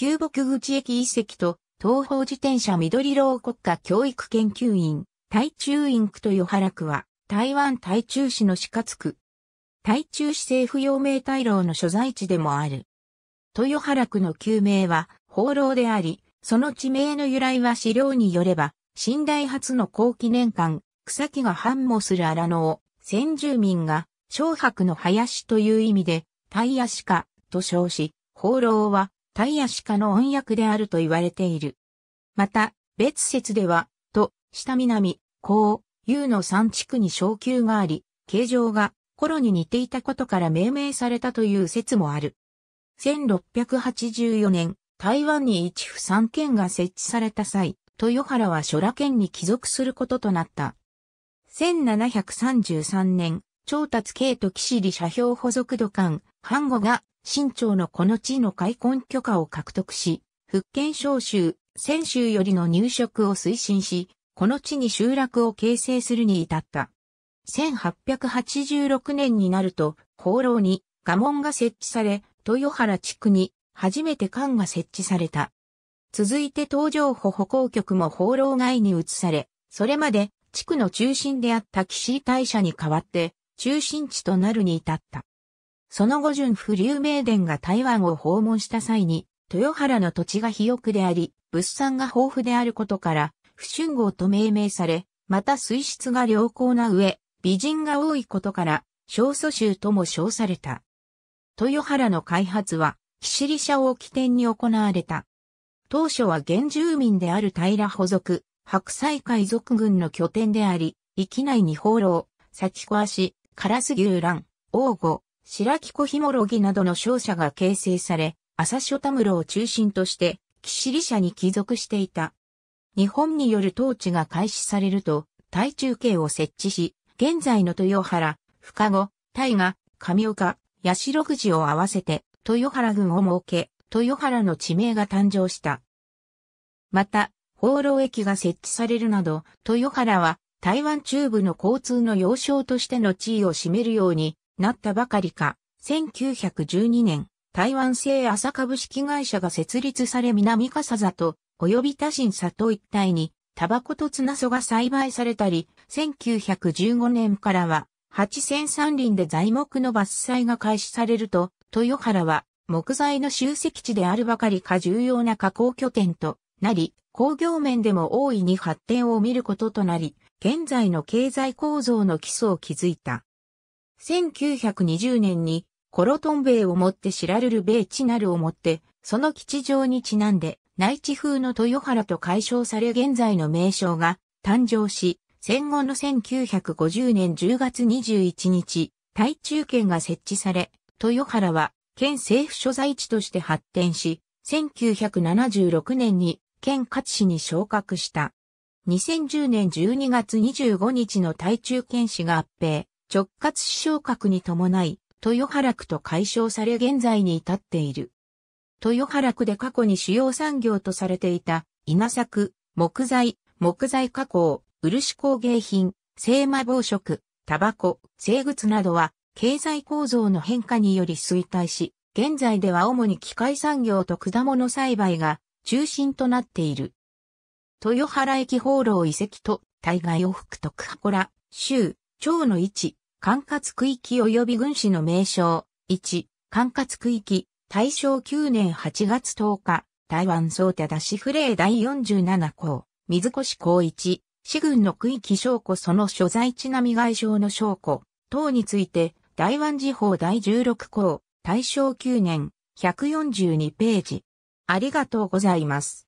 旧木口駅遺跡と、東方自転車緑楼国家教育研究院、台中院区と与原区は、台湾台中市の四活区。台中市政府用名大楼の所在地でもある。豊原区の旧名は、放浪であり、その地名の由来は資料によれば、新大発の後期年間、草木が繁茂する荒野を、先住民が、小白の林という意味で、タイヤシカと称し、放浪はタイヤシカの音訳であると言われている。また、別説では、と、下南、高、U の三地区に昇級があり、形状がコロに似ていたことから命名されたという説もある。1684年、台湾に一府三県が設置された際、豊原は諸羅県に帰属することとなった。1733年、調達系と騎士理社標補足土管、藩後が新朝のこの地の開墾許可を獲得し、福建省州、泉州よりの入植を推進し、この地に集落を形成するに至った。1886年になると、放浪に家紋が設置され、豊原地区に初めて館が設置された。続いて東上歩歩行局も放浪外に移され、それまで地区の中心であった岸井大社に代わって中心地となるに至った。その後順府流名殿が台湾を訪問した際に、豊原の土地が肥沃であり、物産が豊富であることから、不春号と命名され、また水質が良好な上、美人が多いことから、小蘇州とも称された。豊原の開発は、キシリ社を起点に行われた。当初は原住民である平保族、白菜海賊軍の拠点であり、域内に放浪、先壊し、カラス牛卵、王吾、白木小ひろぎなどの商社が形成され、朝書田室を中心として、キシリ社に帰属していた。日本による統治が開始されると、台中慶を設置し、現在の豊原、深後、大河、上岡、八代口を合わせて、豊原郡を設け、豊原の地名が誕生した。また、放浪駅が設置されるなど、豊原は台湾中部の交通の要衝としての地位を占めるようになったばかりか、1912年、台湾製朝株式会社が設立され南笠里、及び多神里一帯に、タバコとツナソが栽培されたり、1915年からは、八千山林で材木の伐採が開始されると、豊原は木材の集積地であるばかりか重要な加工拠点となり、工業面でも大いに発展を見ることとなり、現在の経済構造の基礎を築いた。1920年にコロトンベイをもって知られるベイチるをもって、その基地上にちなんで、内地風の豊原と解消され現在の名称が誕生し、戦後の1950年10月21日、台中県が設置され、豊原は県政府所在地として発展し、1976年に県勝市に昇格した。2010年12月25日の台中県市が合併、直轄市昇格に伴い、豊原区と解消され現在に至っている。豊原区で過去に主要産業とされていた稲作、木材、木材加工、漆工芸品、精麻防食、タバコ、生物などは経済構造の変化により衰退し、現在では主に機械産業と果物栽培が中心となっている。豊原駅放浪遺跡と対外往復と箱ら、州、町の位置、管轄区域及び軍史の名称。1、管轄区域、大正9年8月10日、台湾総手出しフレー第47項、水越孝一、市軍の区域証拠その所在地並外省の証拠、等について、台湾時報第16項、大正9年、142ページ。ありがとうございます。